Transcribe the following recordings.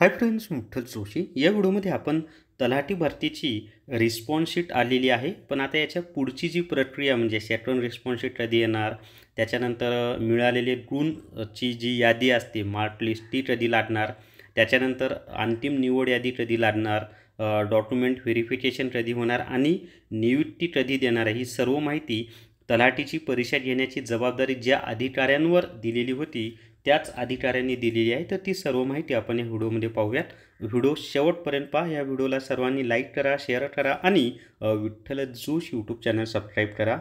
hi friends मुठ्ठल Joshi या व्हिडिओमध्ये आपण तलाठी भरतीची रिस्पॉन्स शीट आलेली आहे पण आता याच्या पुढची जी प्रक्रिया म्हणजे शॅटर्न रिस्पॉन्स शीट कधी येणार त्याच्यानंतर मिळालेले गुणची जी यादी असते मार्क लिस्ट ती कधी लागणार त्याच्यानंतर अंतिम निवड यादी कधी लागणार डॉक्युमेंट व्हेरिफिकेशन कधी होणार आणि नियुक्ती कधी देणार ही सर्व माहिती तलाठीची परीक्षा घेण्याची जबाबदारी ज्या अधिकाऱ्यांवर दिलेली होती त्याच अधिकाऱ्यांनी दिलेली आहे तर ती सर्व माहिती आपण या व्हिडिओमध्ये पाहूयात व्हिडिओ शेवटपर्यंत पहा या व्हिडिओला सर्वांनी लाईक करा शेअर करा आणि Vitthal Josh YouTube channel subscribe करा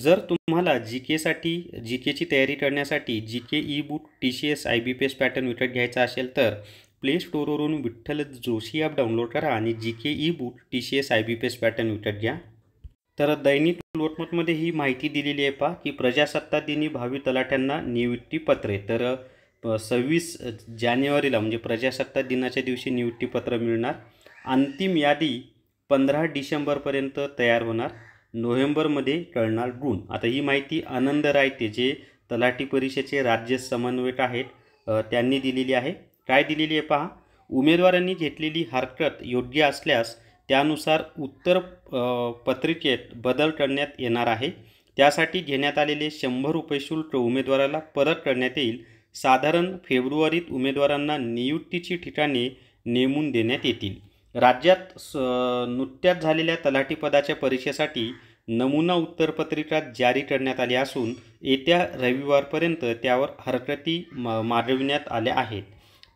जर तुम्हाला जी केसाठी जी केची तयारी करण्यासाठी G K E book T C S I B P S pattern विकत घ्यायचा असेल तर प्ले स्टोअरवरून विठ्ठल जोशी ॲप डाउनलोड करा आणि G K E book T C S I B P S pattern विकत घ्या तर दैनिक मध्ये ही माहिती दिलेली आहे पहा की प्रजासत्ता दिनी भावी तलाठ्यांना निवृत्तीपत्रे तर सव्वीस जानेवारीला म्हणजे प्रजासत्ता दिनाच्या दिवशी नियुक्तीपत्र मिळणार अंतिम यादी पंधरा डिसेंबरपर्यंत तयार होणार नोव्हेंबरमध्ये कळणार गुण आता ही माहिती आनंद रायते जे तलाठी परिषदेचे राज्य समन्वयक आहेत त्यांनी दिलेली आहे काय दिलेली आहे पहा उमेदवारांनी घेतलेली हरकत योग्य असल्यास त्यानुसार उत्तर पत्रिकेत बदल करण्यात येणार आहे त्यासाठी घेण्यात आलेले शंभर रुपये शुल्क उमेदवाराला परत करण्यात येईल साधारण फेब्रुवारीत उमेदवारांना नियुक्तीची ठिकाणे नेमून देण्यात येतील राज्यात स नुकत्याच झालेल्या तलाठी पदाच्या परीक्षेसाठी नमुना उत्तरपत्रिका जारी करण्यात आली असून येत्या रविवारपर्यंत त्यावर हरकती म मागविण्यात आल्या आहेत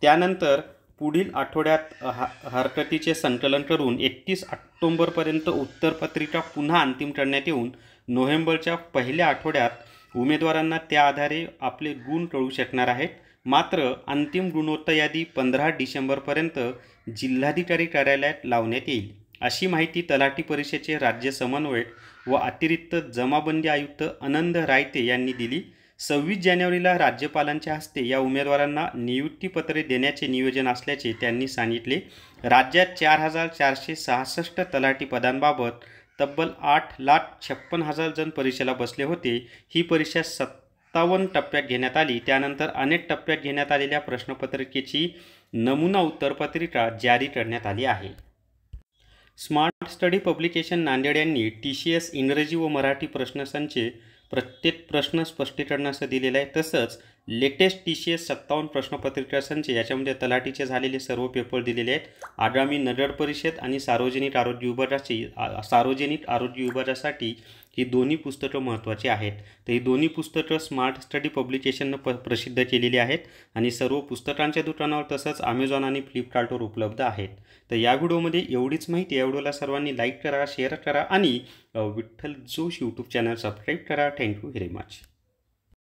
त्यानंतर पुढील आठवड्यात हा हरकतीचे संकलन करून एकतीस ऑक्टोंबरपर्यंत उत्तरपत्रिका पुन्हा अंतिम करण्यात येऊन नोव्हेंबरच्या पहिल्या आठवड्यात उमेदवारांना त्या आधारे आपले गुण कळू शकणार आहेत मात्र अंतिम गुणवत्ता यादी पंधरा डिसेंबरपर्यंत जिल्हाधिकारी कार्यालयात लावण्यात येईल अशी माहिती तलाठी परिषदेचे राज्य समन्वयक व अतिरिक्त जमाबंदी आयुक्त आनंद रायते यांनी दिली सव्वीस जानेवारीला राज्यपालांच्या हस्ते या उमेदवारांना नियुक्तीपत्रे देण्याचे नियोजन असल्याचे त्यांनी सांगितले राज्यात चार हजार चारशे सहासष्ट तलाठी पदांबाबत तब्बल आठ लाख छप्पन हजार जण परीक्षेला बसले होते ही परीक्षा सत्तावन्न टप्प्यात घेण्यात आली त्यानंतर अनेक टप्प्यात घेण्यात आलेल्या प्रश्नपत्रिकेची नमुना उत्तरपत्रिका जारी करण्यात आली आहे स्मार्ट स्टडी पब्लिकेशन नांदेड यांनी टी सी एस इंग्रजी व मराठी प्रश्नसंचे प्रत्येक प्रश्न स्पष्टीकरणासह दिलेला आहे तसंच लेटेस्ट टी सी एस सत्तावन्न प्रश्नपत्रिका संच याच्यामध्ये तलाठीचे झालेले सर्व पेपर दिलेले आहेत आगामी नगर परिषद आणि सार्वजनिक आरोग्य विभागाची सार्वजनिक आरोग्य विभागासाठी ही दोन्ही पुस्तकं महत्त्वाची आहेत तर ही दोन्ही पुस्तकं स्मार्ट स्टडी पब्लिकेशननं प प्रसिद्ध केलेली आहेत आणि सर्व पुस्तकांच्या दुकानावर तसंच अमेझॉन आणि फ्लिपकार्टवर उपलब्ध आहेत तर या व्हिडिओमध्ये एवढीच माहिती या व्हिडिओला सर्वांनी लाईक करा शेअर करा आणि Vitthal Josh YouTube channel subscribe करा थँक्यू व्हेरी मच